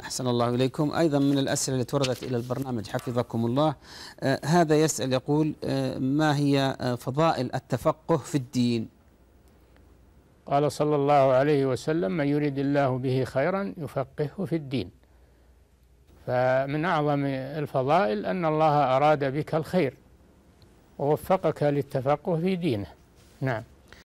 أحسن الله إليكم أيضا من الأسئلة التي وردت إلى البرنامج حفظكم الله آه هذا يسأل يقول آه ما هي آه فضائل التفقه في الدين قال صلى الله عليه وسلم من يريد الله به خيرا يفقهه في الدين فمن أعظم الفضائل أن الله أراد بك الخير ووفقك للتفقه في دينه نعم